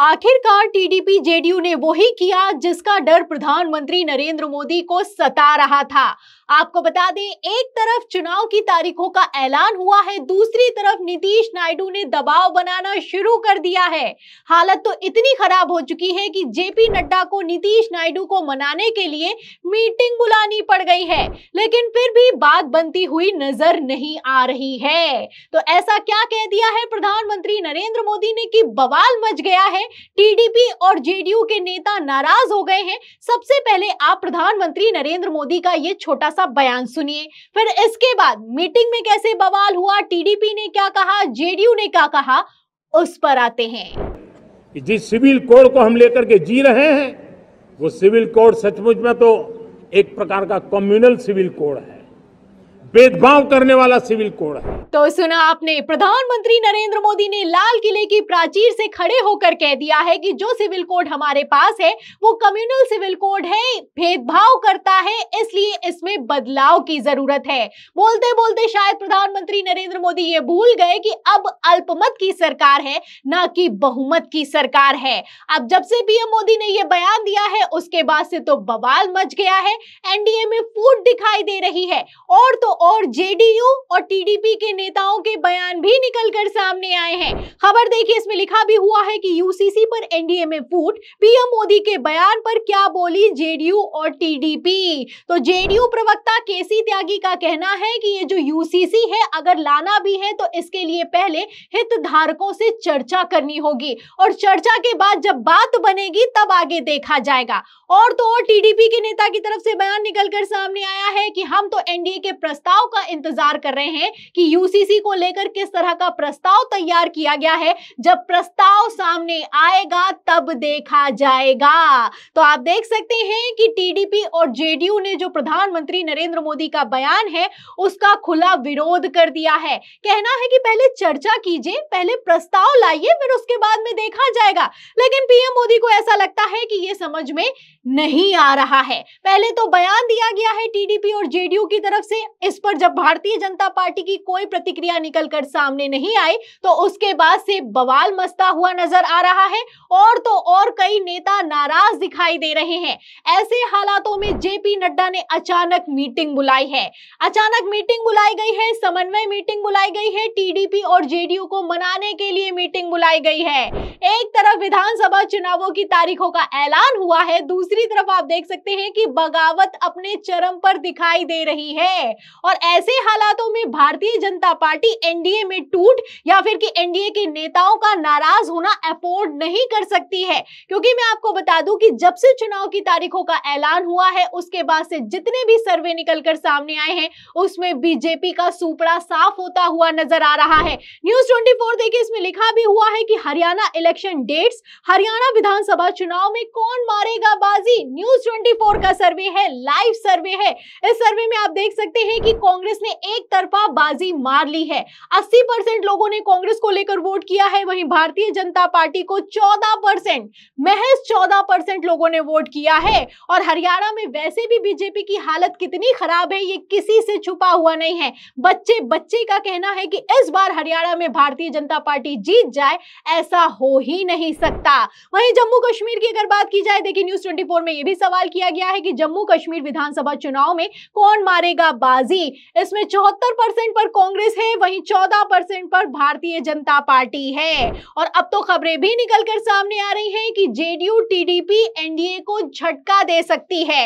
आखिरकार TDP JDU ने वही किया जिसका डर प्रधानमंत्री नरेंद्र मोदी को सता रहा था आपको बता दें एक तरफ चुनाव की तारीखों का ऐलान हुआ है दूसरी तरफ नीतीश नायडू ने दबाव बनाना शुरू कर दिया है हालत तो इतनी खराब हो चुकी है कि जेपी नड्डा को नीतीश नायडू को मनाने के लिए मीटिंग बुलानी पड़ गई है लेकिन फिर भी बात बनती हुई नजर नहीं आ रही है तो ऐसा क्या कह दिया है प्रधानमंत्री नरेंद्र मोदी ने कि बवाल मच गया है टीडीपी और जेडीयू के नेता नाराज हो गए हैं सबसे पहले आप प्रधानमंत्री नरेंद्र मोदी का ये छोटा सा बयान सुनिए फिर इसके बाद मीटिंग में कैसे बवाल हुआ टीडीपी ने क्या कहा जेडीयू ने क्या कहा उस पर आते हैं जिस सिविल कोड को हम लेकर के जी रहे हैं वो सिविल कोड सचमुच में तो एक प्रकार का कम्युनल सिविल कोड है भेदभाव करने वाला सिविल कोड है तो सुना आपने प्रधानमंत्री नरेंद्र मोदी ने लाल किले की प्राचीर से खड़े होकर कह दिया है कि जो सिविल कोड हमारे पास है वो कम्युनल सिविल कोड है भेदभाव करता है इसलिए इसमें बदलाव की जरूरत है बोलते बोलते शायद प्रधानमंत्री नरेंद्र मोदी ये भूल गए कि अब अल्पमत की सरकार है ना कि बहुमत की सरकार है अब जब से पीएम मोदी ने यह बयान दिया है उसके बाद से तो बवाल मच गया है एनडीए में फूट दिखाई दे रही है और तो और जेडीयू और टीडीपी के नेताओं के बयान भी निकल कर सामने आए हैं खबर देखिए इसमें लिखा भी हुआ है कि यूसीसी पर एनडीए में फूट पीएम मोदी के बयान पर क्या बोली जेडीयू और टीडीपी तो जेडीयू प्रवक्ता केसी त्यागी का कहना है कि ये जो यूसीसी है अगर लाना भी है तो इसके लिए पहले हितधारकों से चर्चा करनी होगी और चर्चा के बाद जब बात बनेगी तब आगे देखा जाएगा और तो और टीडीपी के नेता की तरफ से बयान निकलकर सामने आया है कि हम तो एनडीए के प्रस्ताव प्रस्ताव का इंतजार कर रहे हैं कि यूसीसी को लेकर किस तरह का प्रस्ताव तैयार किया गया है जब प्रस्ताव सामने आएगा तब देखा जाएगा तो आप देख सकते हैं कि टीडीपी और जेडीयू ने जो प्रधानमंत्री नरेंद्र मोदी का बयान है उसका खुला विरोध कर दिया है कहना है कि पहले चर्चा कीजिए पहले प्रस्ताव लाइए फिर उसके बाद में देखा जाएगा लेकिन पीएम मोदी को ऐसा लगता है कि यह समझ में नहीं आ रहा है पहले तो बयान दिया गया है टीडीपी और जेडीयू की तरफ से इस पर जब भारतीय जनता पार्टी की कोई प्रतिक्रिया निकलकर सामने नहीं आई तो उसके बाद से बवाल मस्ता हुआ नजर आ रहा है और तो और कई नेता नाराज दिखाई दे रहे हैं ऐसे हालातों में जेपी नड्डा ने अचानक मीटिंग बुलाई है अचानक मीटिंग बुलाई गई है समन्वय मीटिंग बुलाई गई है टीडीपी और जेडीयू को मनाने के लिए मीटिंग बुलाई गई है एक तरफ विधानसभा चुनावों की तारीखों का ऐलान हुआ है दूसरी तरफ आप देख सकते हैं कि बगावत अपने चरम पर दिखाई दे रही है और ऐसे हालातों में भारतीय जनता पार्टी एनडीए में टूट या फिर कि एनडीए के नेताओं का नाराज होना अफोर्ड नहीं कर सकती है क्योंकि मैं आपको बता दूं कि जब से चुनाव की तारीखों का ऐलान हुआ है उसके बाद से जितने भी सर्वे निकलकर सामने आए हैं उसमें बीजेपी का सुपड़ा साफ होता हुआ नजर आ रहा है न्यूज ट्वेंटी देखिए इसमें लिखा भी हुआ है कि हरियाणा इलेक्शन डेट्स हरियाणा विधानसभा चुनाव में कौन मारेगा बाजी न्यूज ट्वेंटी का सर्वे है लाइव सर्वे है इस सर्वे में आप देख सकते हैं कि कांग्रेस ने एक तरफा बाजी मार ली है 80 परसेंट लोगों ने कांग्रेस को लेकर वोट किया है वहीं भारतीय जनता पार्टी को 14 परसेंट महज 14 परसेंट लोगों ने वोट किया है और हरियाणा में वैसे भी बीजेपी की हालत कितनी खराब है ये किसी से छुपा हुआ नहीं है बच्चे बच्चे का कहना है कि इस बार हरियाणा में भारतीय जनता पार्टी जीत जाए ऐसा हो ही नहीं सकता वहीं जम्मू कश्मीर की अगर बात की जाए देखिए न्यूज ट्वेंटी में यह भी सवाल किया गया है कि जम्मू कश्मीर विधानसभा चुनाव में कौन मारेगा बाजी इसमें चौहत्तर परसेंट पर कांग्रेस है वहीं चौदह परसेंट पर भारतीय जनता पार्टी है और अब तो खबरें भी निकल कर सामने आ रही हैं कि जेडीयू टीडीपी एनडीए को झटका दे सकती है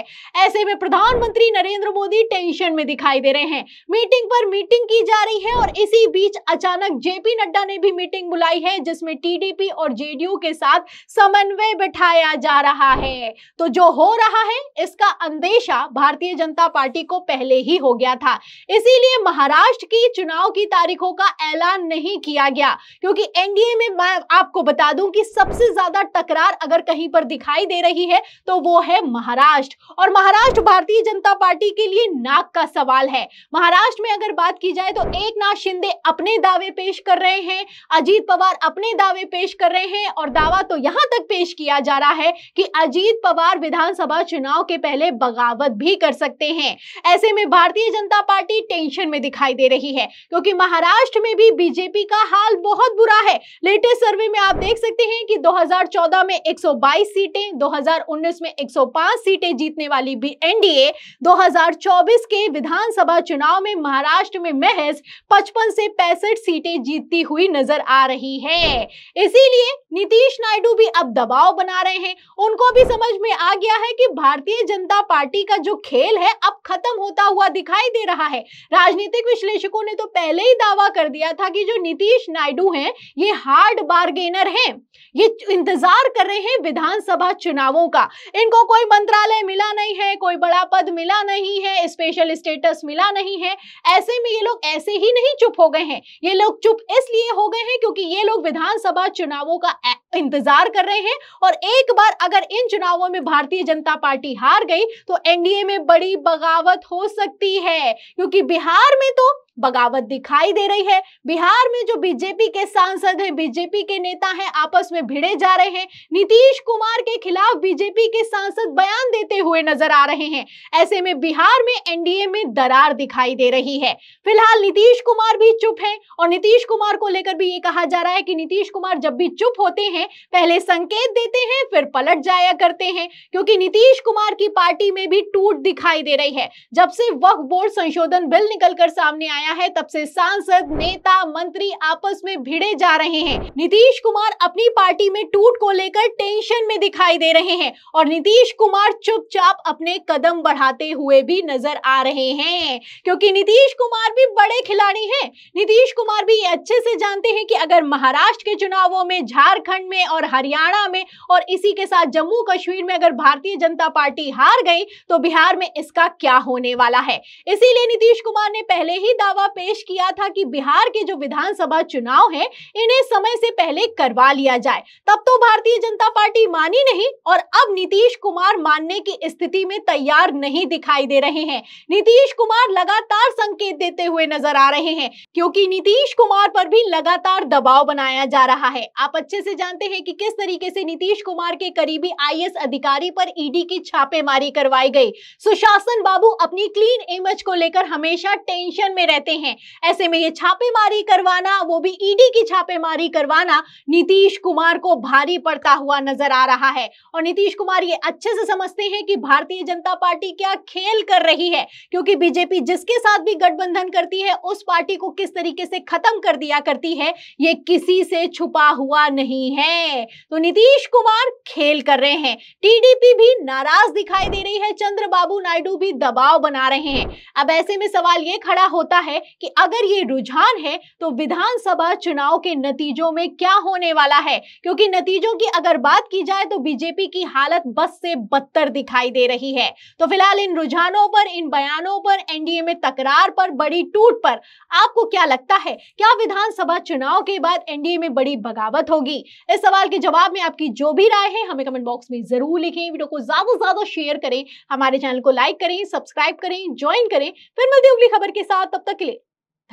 ऐसे में प्रधानमंत्री नरेंद्र मोदी टेंशन में दिखाई दे रहे हैं मीटिंग पर मीटिंग की जा रही है और इसी बीच अचानक जेपी नड्डा ने भी मीटिंग बुलाई है जिसमें टीडीपी और जेडीयू के साथ समन्वय बैठाया जा रहा है तो जो हो रहा है इसका अंदेशा भारतीय जनता पार्टी को पहले ही हो गया था गया इसीलिए महाराष्ट्र की चुनाव की तारीखों का ऐलान नहीं किया गया क्योंकि एनडीए में मैं आपको बता दूं कि सबसे ज्यादा टकरार अगर कहीं पर दिखाई दे रही है तो वो है महाराष्ट्र और महाराष्ट्र भारतीय जनता पार्टी के लिए नाक का सवाल है महाराष्ट्र में अगर बात की जाए तो एक शिंदे अपने दावे पेश कर रहे हैं अजीत पवार अपने दावे पेश कर रहे हैं और दावा तो यहां तक पेश किया जा रहा है कि अजीत पवार विधानसभा चुनाव के पहले बगावत भी कर सकते हैं ऐसे में भारतीय जनता जनता पार्टी टेंशन में दिखाई दे रही है क्योंकि महाराष्ट्र में भी बीजेपी का हाल बहुत बुरा है लेटेस्ट सर्वे में आप देख सकते हैं कि 2014 में 122 सीटें 2019 में 105 सीटें जीतने वाली भी एनडीए 2024 के विधानसभा चुनाव में महाराष्ट्र में महज 55 से पैंसठ सीटें जीतती हुई नजर आ रही है इसीलिए नीतीश नायडू भी अब दबाव बना रहे हैं उनको भी समझ में आ गया है कि भारतीय जनता पार्टी का जो खेल है अब खत्म होता हुआ दिखाई दे नहीं रहा है राजनीतिक विश्लेषकों ने तो पहले ही दावा कर दिया था कि जो नीतीश नायडू हैं ये हार्ड बार्गेनर हैं ये इंतजार कर रहे हैं विधानसभा चुनावों का इनको कोई मंत्रालय मिला नहीं है कोई बड़ा पद मिला नहीं है स्पेशल स्टेटस मिला नहीं है ऐसे में ये लोग ऐसे ही नहीं चुप हो गए हैं ये लोग चुप इसलिए हो गए हैं क्योंकि ये लोग विधानसभा चुनावों का इंतजार कर रहे हैं और एक बार अगर इन चुनावों में भारतीय जनता पार्टी हार गई तो एनडीए में बड़ी बगावत हो सकती है क्योंकि बिहार में तो बगावत दिखाई दे रही है बिहार में जो बीजेपी के सांसद हैं बीजेपी के नेता हैं आपस में भिड़े जा रहे हैं नीतीश कुमार के खिलाफ बीजेपी के सांसद बयान देते हुए नजर आ रहे हैं ऐसे में बिहार में एनडीए में दरार दिखाई दे रही है फिलहाल नीतीश कुमार भी चुप है और नीतीश कुमार को लेकर भी ये कहा जा रहा है कि नीतीश कुमार जब भी चुप होते हैं पहले संकेत देते हैं फिर पलट जाया करते हैं क्योंकि नीतीश कुमार की पार्टी में भी टूट दिखाई दे रही है जब से वक्त बोर्ड संशोधन बिल निकलकर सामने आया आया है तब से सांसद नेता मंत्री आपस में भिड़े जा रहे हैं नीतीश कुमार अपनी पार्टी में टूट को लेकर टेंशन में दिखाई दे रहे हैं और नीतीश कुमार चुपचाप अपने कदम बढ़ाते हुए भी नजर आ रहे हैं क्योंकि नीतीश कुमार भी बड़े खिलाड़ी हैं नीतीश कुमार भी अच्छे से जानते हैं कि अगर महाराष्ट्र के चुनावों में झारखंड में और हरियाणा में और इसी के साथ जम्मू कश्मीर में अगर भारतीय जनता पार्टी हार गई तो बिहार में इसका क्या होने वाला है इसीलिए नीतीश कुमार ने पहले ही दावा दावा पेश किया था कि बिहार के जो विधानसभा चुनाव हैं इन्हें समय से पहले करवा लिया जाए तब तो भारतीय जनता पार्टी मानी नहीं और अब नीतीश कुमार मानने की स्थिति में तैयार नहीं दिखाई दे रहे हैं नीतीश कुमार लगातार संकेत देते हुए नजर आ रहे हैं क्योंकि नीतीश कुमार पर भी लगातार दबाव बनाया जा रहा है आप अच्छे से जानते हैं कि किस तरीके से नीतीश कुमार के करीबी आईएएस अधिकारी पर ईडी की छापेमारी करवाई गई सुशासन बाबू अपनी क्लीन इमेज को लेकर हमेशा टेंशन में रहते कहते हैं ऐसे में ये छापेमारी करवाना वो भी ईडी की छापेमारी करवाना नीतीश कुमार को भारी पड़ता हुआ नजर आ रहा है और नीतीश कुमार ये अच्छे से समझते हैं कि भारतीय जनता पार्टी क्या खेल कर रही है क्योंकि बीजेपी जिसके साथ भी गठबंधन करती है उस पार्टी को किस तरीके से खत्म कर दिया करती है ये किसी से छुपा हुआ नहीं है तो नीतीश कुमार खेल कर रहे हैं टीडीपी भी नाराज दिखाई दे रही है चंद्र बाबू नायडू भी दबाव बना रहे हैं अब ऐसे में सवाल ये खड़ा होता है है कि अगर ये रुझान है तो विधानसभा चुनाव के नतीजों में क्या होने वाला है क्योंकि नतीजों की अगर बात की जाए तो बीजेपी की हालत बस से बदतर दिखाई दे रही है तो फिलहाल इन रुझानों पर इन बयानों पर एनडीए में तकरार पर बड़ी टूट पर आपको क्या लगता है क्या विधानसभा चुनाव के बाद एनडीए में बड़ी बगावत होगी इस सवाल के जवाब में आपकी जो भी राय है हमें कमेंट बॉक्स में जरूर लिखें वीडियो को ज्यादा से ज्यादा शेयर करें हमारे चैनल को लाइक करें सब्सक्राइब करें ज्वाइन करें फिर मिलती अगली खबर के साथ तब तक के लिए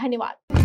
धन्यवाद